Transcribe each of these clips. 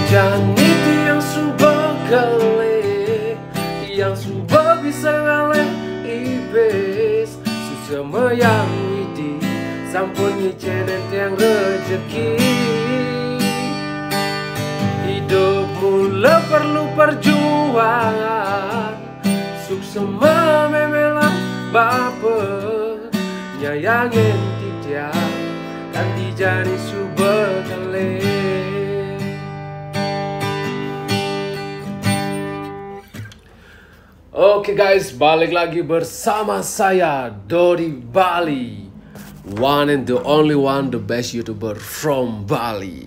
Hujan itu yang suba gale Yang suba bisa ngale ibes Susah meyang widi Sampun nyicenen tiang rejeki Hidupmu le perlu perjuangan Sukses memelah baper Nyayangin tidak Kan dijani suba Oke guys, balik lagi bersama saya Dodi Bali. One and the only one the best YouTuber from Bali.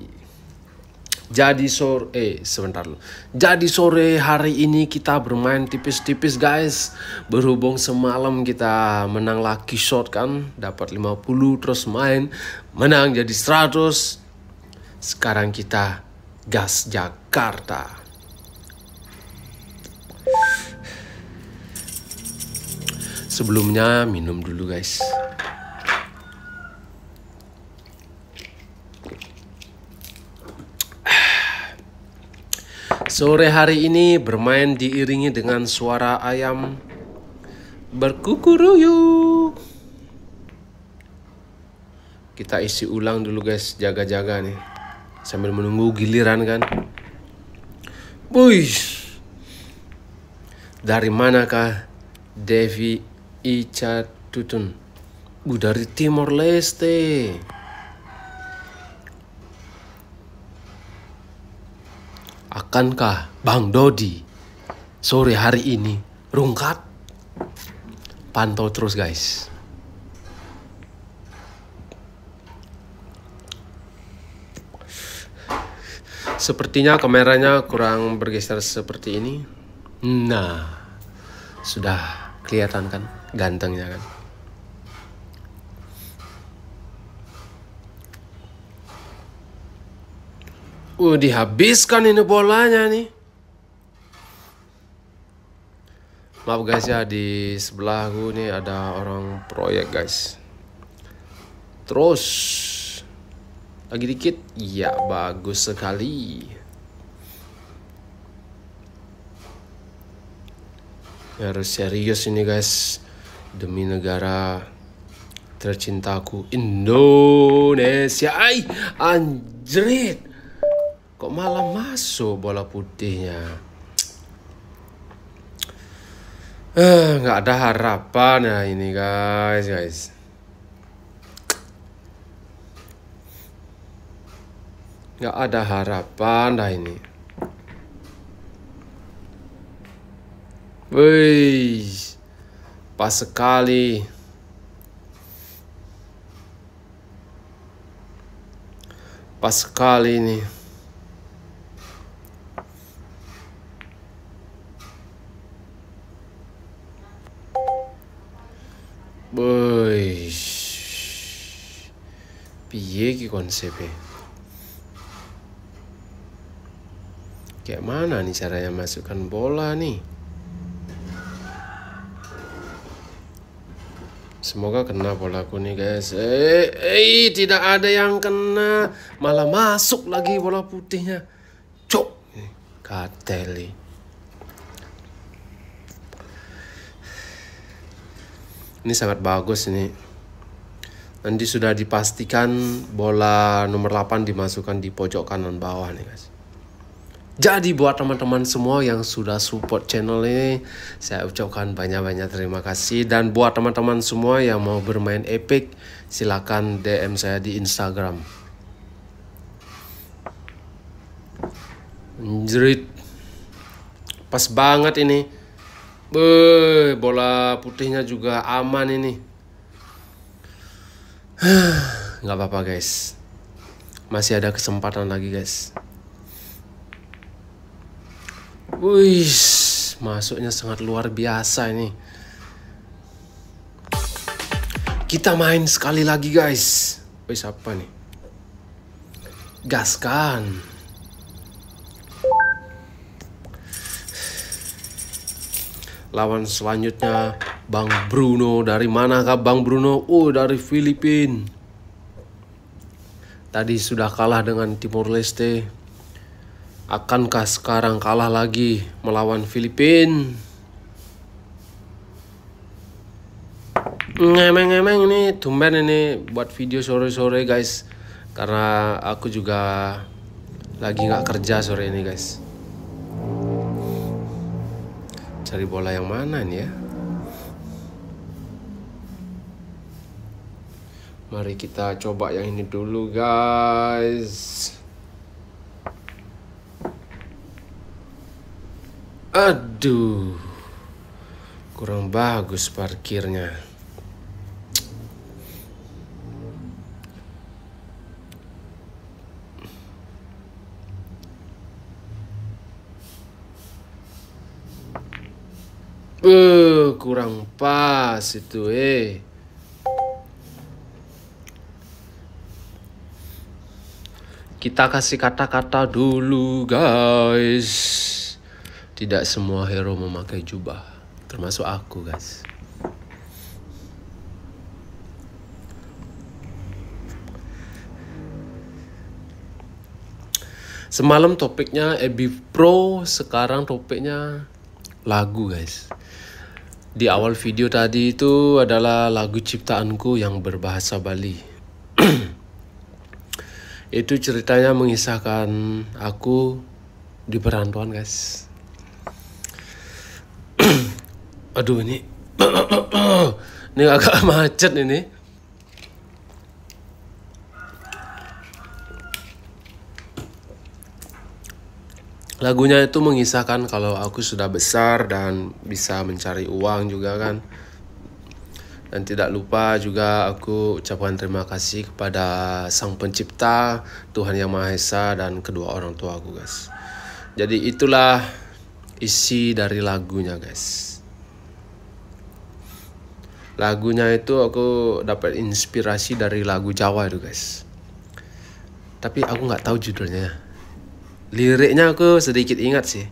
Jadi sore eh sebentar loh. Jadi sore hari ini kita bermain tipis-tipis guys. Berhubung semalam kita menang lucky shot kan, dapat 50 terus main menang jadi 100. Sekarang kita gas Jakarta. Sebelumnya minum dulu guys. Sore hari ini bermain diiringi dengan suara ayam berkukuruyuk. Kita isi ulang dulu guys, jaga-jaga nih. Sambil menunggu giliran kan. Buih. Dari manakah Devi Tutun, Bu dari Timor Leste Akankah Bang Dodi sore hari ini rungkat? Pantau terus guys. Sepertinya kameranya kurang bergeser seperti ini. Nah, sudah kelihatan kan? gantengnya kan Uh, dihabiskan ini bolanya nih. Maaf guys ya, di sebelah sebelahku nih ada orang proyek guys. Terus lagi dikit, ya bagus sekali. Harus serius ini guys demi negara tercintaku Indonesia ay anjrit kok malah masuk bola putihnya eh, nggak ada harapan ya ini guys guys nggak ada harapan dah ini Wih pas sekali. Pas sekali ini. Boy. Piye ki konsepnya? Kayak mana nih caranya masukkan bola nih? Semoga kena bola nih guys. Eh, eh tidak ada yang kena, malah masuk lagi bola putihnya. Cok, kateli. Eh, ini sangat bagus ini. Nanti sudah dipastikan bola nomor 8 dimasukkan di pojok kanan bawah nih guys. Jadi buat teman-teman semua yang sudah support channel ini, saya ucapkan banyak-banyak terima kasih. Dan buat teman-teman semua yang mau bermain Epic, silakan DM saya di Instagram. Jerit. Pas banget ini. Be, bola putihnya juga aman ini. Nggak apa-apa guys. Masih ada kesempatan lagi guys. Wih, masuknya sangat luar biasa ini. Kita main sekali lagi guys. Wih, siapa nih? Gaskan. Lawan selanjutnya Bang Bruno. Dari mana Kak Bang Bruno? Oh, dari Filipina. Tadi sudah kalah dengan Timor Leste Akankah sekarang kalah lagi melawan Filipina? Ngemeng-ngemeng ini tumben ini buat video sore-sore guys Karena aku juga lagi nggak kerja sore ini guys Cari bola yang mana nih ya Mari kita coba yang ini dulu guys Aduh, kurang bagus parkirnya. Uh, kurang pas itu, eh. Kita kasih kata-kata dulu, guys. Tidak semua hero memakai jubah, termasuk aku, guys. Semalam topiknya Ebi Pro, sekarang topiknya lagu, guys. Di awal video tadi itu adalah lagu ciptaanku yang berbahasa Bali. itu ceritanya mengisahkan aku di perantuan, guys aduh ini ini agak macet ini lagunya itu mengisahkan kalau aku sudah besar dan bisa mencari uang juga kan dan tidak lupa juga aku ucapkan terima kasih kepada sang pencipta Tuhan yang Maha Esa dan kedua orang tua aku guys jadi itulah isi dari lagunya guys lagunya itu aku dapat inspirasi dari lagu Jawa itu guys tapi aku nggak tahu judulnya liriknya aku sedikit ingat sih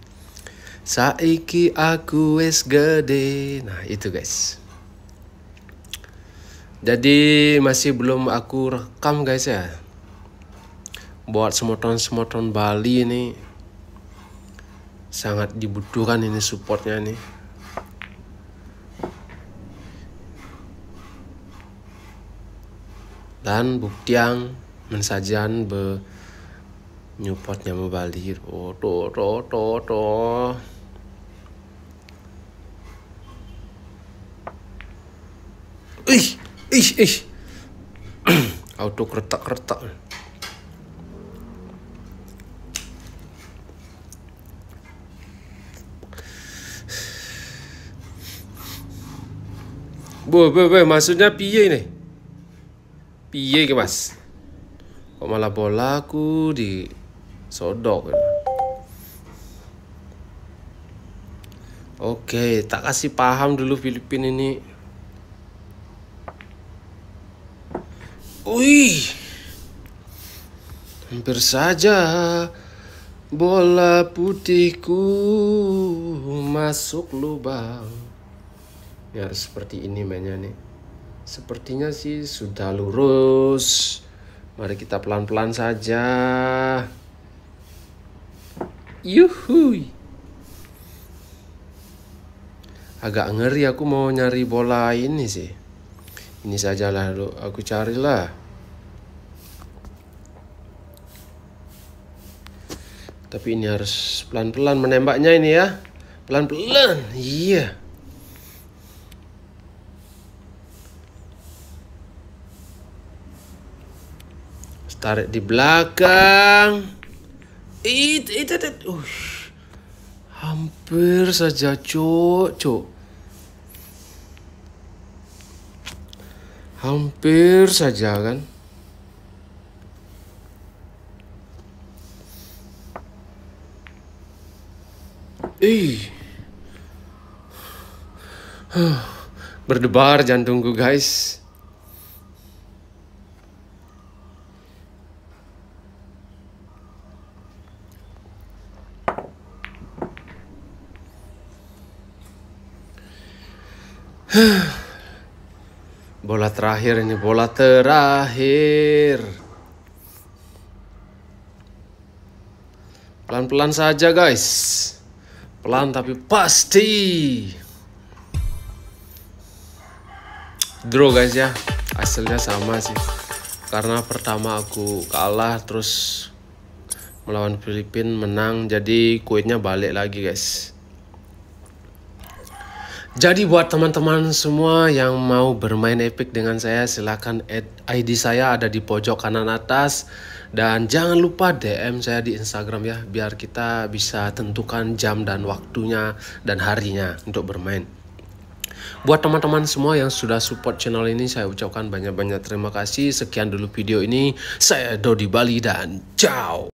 saiki aku es gede nah itu guys jadi masih belum aku rekam guys ya buat semoton-semoton Bali ini sangat dibutuhkan ini supportnya nih dan bukti yang mensajian be nyupotnya membalir oh to to to to ih ih ih auto kertak kertak Bu bu bu, maksudnya piye nih? piye ke mas kok malah bola aku di sodok ya? Oke, tak kasih paham dulu Filipin ini. Wih, hampir saja bola putihku masuk lubang. Ya seperti ini mainnya nih. Sepertinya sih sudah lurus. Mari kita pelan-pelan saja. Yuhui. Agak ngeri aku mau nyari bola ini sih. Ini sajalah aku carilah. Tapi ini harus pelan-pelan menembaknya ini ya. Pelan-pelan. Iya. -pelan. Yeah. Tarik di belakang. It, it, it, it. Uh, hampir saja, cuk, cuk. Hampir saja kan. Ih. Berdebar jantungku, guys. bola terakhir ini bola terakhir pelan-pelan saja guys pelan tapi pasti draw guys ya hasilnya sama sih karena pertama aku kalah terus melawan Filipina menang jadi kuitnya balik lagi guys jadi buat teman-teman semua yang mau bermain epic dengan saya silahkan add ID saya ada di pojok kanan atas dan jangan lupa DM saya di Instagram ya biar kita bisa tentukan jam dan waktunya dan harinya untuk bermain. Buat teman-teman semua yang sudah support channel ini saya ucapkan banyak-banyak terima kasih. Sekian dulu video ini. Saya Dodi Bali dan ciao.